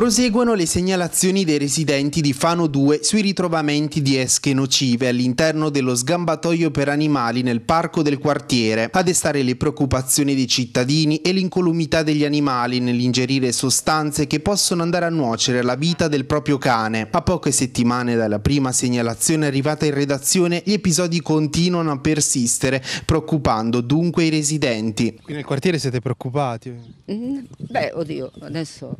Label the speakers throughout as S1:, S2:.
S1: Proseguono le segnalazioni dei residenti di Fano 2 sui ritrovamenti di esche nocive all'interno dello sgambatoio per animali nel parco del quartiere, a destare le preoccupazioni dei cittadini e l'incolumità degli animali nell'ingerire sostanze che possono andare a nuocere la vita del proprio cane. A poche settimane dalla prima segnalazione arrivata in redazione, gli episodi continuano a persistere, preoccupando dunque i residenti. Qui nel quartiere siete preoccupati?
S2: Mm, beh, oddio, adesso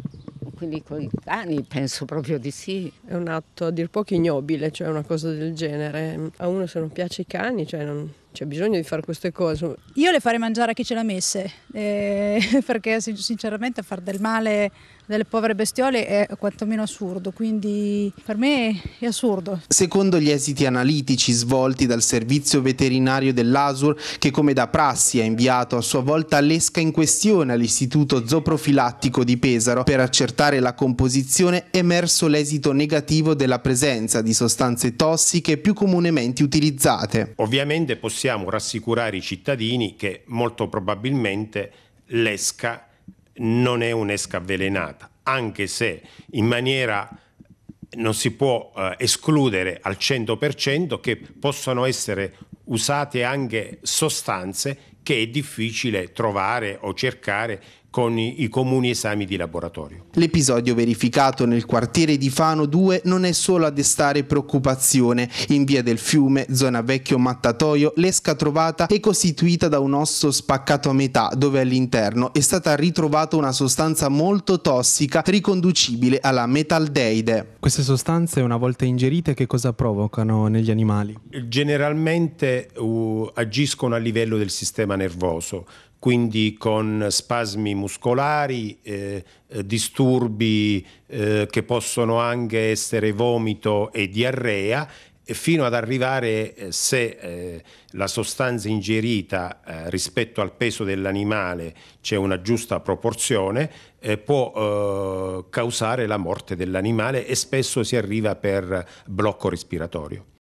S2: quindi con i cani? Penso proprio di sì. È un atto a dir poco ignobile, cioè una cosa del genere. A uno se non piace i cani, cioè non, c'è bisogno di fare queste cose. Io le farei mangiare a chi ce l'ha messe, eh, perché sinceramente far del male delle povere bestiole è quantomeno assurdo, quindi per me è assurdo.
S1: Secondo gli esiti analitici svolti dal servizio veterinario dell'ASUR, che come da prassi ha inviato a sua volta l'esca in questione all'Istituto Zooprofilattico di Pesaro per accertare la composizione, è emerso l'esito negativo della presenza di sostanze tossiche più comunemente utilizzate.
S2: Ovviamente è possibile possiamo rassicurare i cittadini che molto probabilmente l'esca non è un'esca avvelenata, anche se in maniera non si può eh, escludere al 100% che possano essere usate anche sostanze che è difficile trovare o cercare con i, i comuni esami di laboratorio.
S1: L'episodio verificato nel quartiere di Fano 2 non è solo a destare preoccupazione. In via del fiume, zona vecchio mattatoio, l'esca trovata è costituita da un osso spaccato a metà dove all'interno è stata ritrovata una sostanza molto tossica riconducibile alla metaldeide. Queste sostanze una volta ingerite che cosa provocano negli animali?
S2: Generalmente uh, agiscono a livello del sistema nervoso, quindi con spasmi muscolari, eh, eh, disturbi eh, che possono anche essere vomito e diarrea, fino ad arrivare eh, se eh, la sostanza ingerita eh, rispetto al peso dell'animale c'è una giusta proporzione, eh, può eh, causare la morte dell'animale e spesso si arriva per blocco respiratorio.